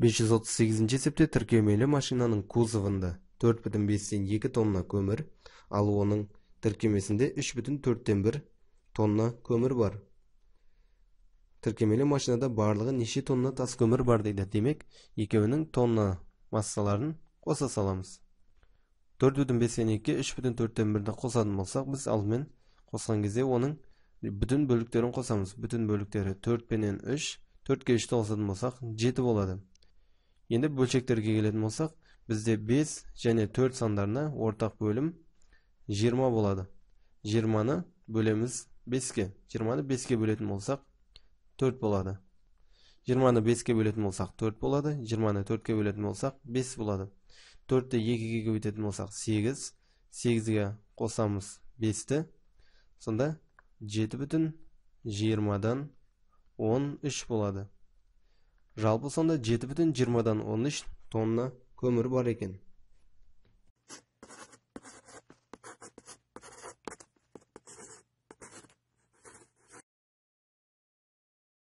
538 есепте тіркемелі машинаның кузовында 4,5-2 тен тонна көмір, ал оның тіркемесінде 3,4-1 тонна көмір бар. Тіркемелі машинада барлығы неше тонна тас көмір бар дейді. Демек, екеуінің тонна массаларын қоса саламыз. 4,5-2 3,4-1-ді қосадын болсақ, біз алмен қосқан кезде оның бүтін бөліктерін қосамыз. Бүтін бөліктері 4 пенен 3, 4 ке 3-ті қосатын болсақ, 7 болады енді бөлшектерге келетін болсақ бізде 5 және 4 сандарына ортақ бөлім 20 болады 20-ны бөлеміз 5-ке 20-ны 5-ке бөлетін болсақ 4 болады 20-ны 5-ке бөлетін болсақ 4 болады 20-ны 4-ке бөлетін болсақ 5 болады 4-ті 2-ге көбейтетін болсақ 8 8-ге қосамыз 5-ті сонда 7 бүтін 20-дан 13 болады жалпы сонда жеті бүтін жиырмадан он үш тонна көмір бар екен